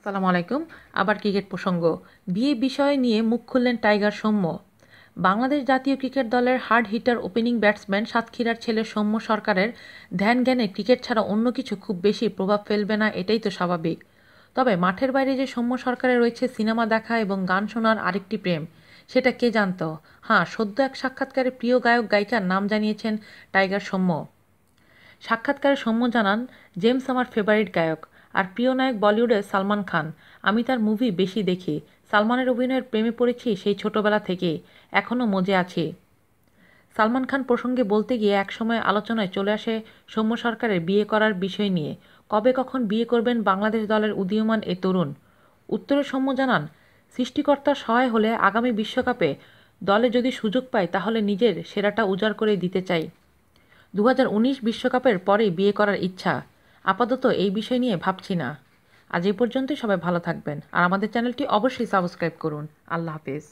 আসসালামু আলাইকুম আবার ক্রিকেট প্রসঙ্গ বিয়ে বিষয় নিয়ে মুখ খুললেন টাইগার সৌম্য বাংলাদেশ জাতীয় ক্রিকেট দলের হার্ড হিটার ওপেনিং ব্যাটসম্যান সাতক্ষীরার ছেলে সৌম্য সরকারের ধ্যান জ্ঞানে ক্রিকেট ছাড়া অন্য কিছু খুব বেশি প্রভাব ফেলবে না এটাই তো স্বাভাবিক তবে মাঠের বাইরে যে সৌম্য সরকারের রয়েছে সিনেমা দেখা এবং গান শোনার আরেকটি প্রেম সেটা কে জানত হ্যাঁ সদ্য এক সাক্ষাৎকারে প্রিয় গায়ক গায়িকার নাম জানিয়েছেন টাইগার সৌম্য সাক্ষাৎকারে সৌম্য জানান জেমস আমার ফেভারিট গায়ক আর প্রিয় নায়ক বলিউডে সালমান খান আমি তার মুভি বেশি দেখি সালমানের অভিনয়ের প্রেমে পড়েছি সেই ছোটবেলা থেকে এখনও মজে আছে সালমান খান প্রসঙ্গে বলতে গিয়ে একসময় আলোচনায় চলে আসে সৌম্য সরকারের বিয়ে করার বিষয় নিয়ে কবে কখন বিয়ে করবেন বাংলাদেশ দলের উদীয়মান এ তরুণ উত্তরে সৌম্য জানান সৃষ্টিকর্তার সহায় হলে আগামী বিশ্বকাপে দলে যদি সুযোগ পাই তাহলে নিজের সেরাটা উজাড় করে দিতে চাই দু বিশ্বকাপের পরেই বিয়ে করার ইচ্ছা আপাতত এই বিষয় নিয়ে ভাবছি না আজ এই পর্যন্তই সবাই ভালো থাকবেন আর আমাদের চ্যানেলটি অবশ্যই সাবস্ক্রাইব করুন আল্লাহ হাফিজ